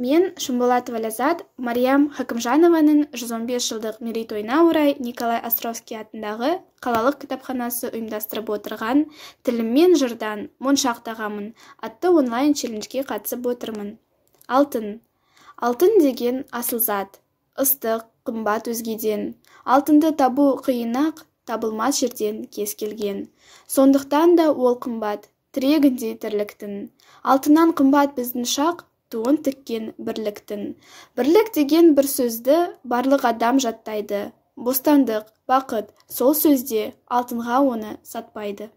мен шымболатова ләззат мариям хакімжанованың 115 жылдық мерейтойына орай николай островский атындағы қалалық кітапханасы ұйымдастырып отырған тіліммен жырдан моншақ атты онлайн челленджге қатысып отырмын алтын алтын деген асыл зат ыстық қымбат өзгеден алтынды табу қиын ақ табылмас жерден кез келген сондықтан да ол қымбат тірегіндей тірліктің алтыннан қымбат біздің шақ туын тіккен бірліктің бірлік деген бір сөзді барлық адам жаттайды бостандық бақыт сол сөзде алтынға оны сатпайды